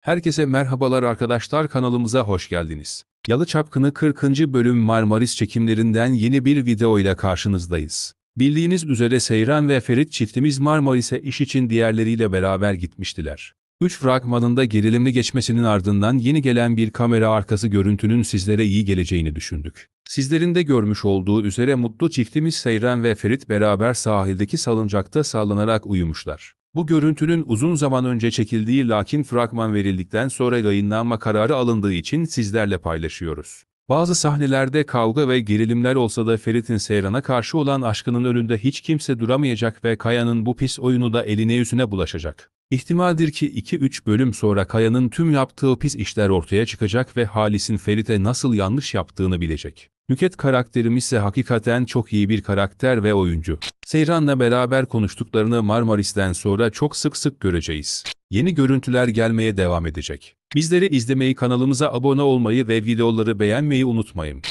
Herkese merhabalar arkadaşlar kanalımıza hoş geldiniz. Yalı Çapkını 40. bölüm Marmaris çekimlerinden yeni bir video ile karşınızdayız. Bildiğiniz üzere Seyran ve Ferit çiftimiz Marmaris'e iş için diğerleriyle beraber gitmiştiler. 3 fragmanında gerilimli geçmesinin ardından yeni gelen bir kamera arkası görüntünün sizlere iyi geleceğini düşündük. Sizlerin de görmüş olduğu üzere mutlu çiftimiz Seyran ve Ferit beraber sahildeki salıncakta sallanarak uyumuşlar. Bu görüntünün uzun zaman önce çekildiği lakin fragman verildikten sonra yayınlanma kararı alındığı için sizlerle paylaşıyoruz. Bazı sahnelerde kavga ve gerilimler olsa da Ferit'in Seyran'a karşı olan aşkının önünde hiç kimse duramayacak ve Kaya'nın bu pis oyunu da eline yüzüne bulaşacak. İhtimaldir ki 2-3 bölüm sonra Kaya'nın tüm yaptığı pis işler ortaya çıkacak ve Halis'in Ferit'e nasıl yanlış yaptığını bilecek. Nüket karakterim ise hakikaten çok iyi bir karakter ve oyuncu. Seyran'la beraber konuştuklarını Marmaris'ten sonra çok sık sık göreceğiz. Yeni görüntüler gelmeye devam edecek. Bizleri izlemeyi, kanalımıza abone olmayı ve videoları beğenmeyi unutmayın.